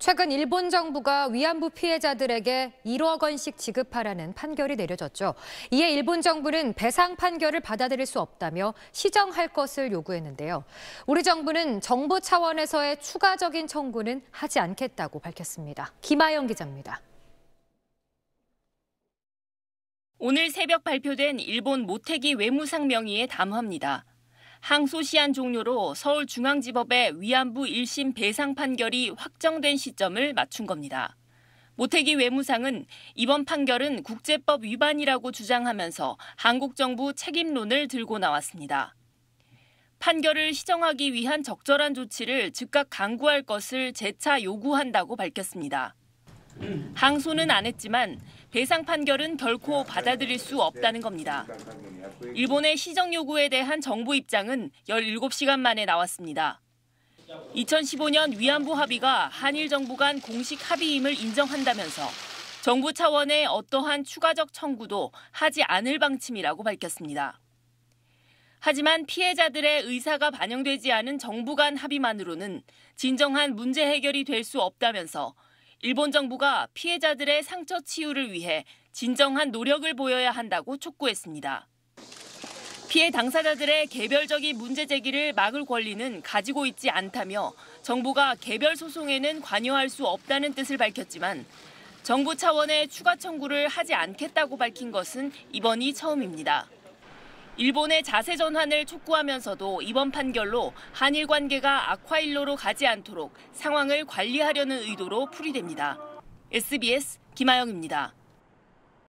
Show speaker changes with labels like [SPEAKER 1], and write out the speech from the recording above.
[SPEAKER 1] 최근 일본 정부가 위안부 피해자들에게 1억 원씩 지급하라는 판결이 내려졌죠. 이에 일본 정부는 배상 판결을 받아들일 수 없다며 시정할 것을 요구했는데요. 우리 정부는 정부 차원에서의 추가적인 청구는 하지 않겠다고 밝혔습니다. 김아영 기자입니다.
[SPEAKER 2] 오늘 새벽 발표된 일본 모태기 외무상 명의의 담화입니다. 항소시한 종료로 서울중앙지법의 위안부 1심 배상 판결이 확정된 시점을 맞춘 겁니다. 모태기 외무상은 이번 판결은 국제법 위반이라고 주장하면서 한국 정부 책임론을 들고 나왔습니다. 판결을 시정하기 위한 적절한 조치를 즉각 강구할 것을 재차 요구한다고 밝혔습니다. 항소는 안 했지만 배상 판결은 결코 받아들일 수 없다는 겁니다. 일본의 시정 요구에 대한 정부 입장은 17시간 만에 나왔습니다. 2015년 위안부 합의가 한일 정부 간 공식 합의임을 인정한다면서 정부 차원의 어떠한 추가적 청구도 하지 않을 방침이라고 밝혔습니다. 하지만 피해자들의 의사가 반영되지 않은 정부 간 합의만으로는 진정한 문제 해결이 될 수 없다면서 일본 정부가 피해자들의 상처 치유를 위해 진정한 노력을 보여야 한다고 촉구했습니다. 피해 당사자들의 개별적인 문제 제기를 막을 권리는 가지고 있지 않다며 정부가 개별 소송에는 관여할 수 없다는 뜻을 밝혔지만 정부 차원의 추가 청구를 하지 않겠다고 밝힌 것은 이번이 처음입니다. 일본의 자세 전환을 촉구하면서도 이번 판결로 한일 관계가 악화일로로 가지 않도록 상황을 관리하려는 의도로 풀이됩니다. SBS 김아영입니다.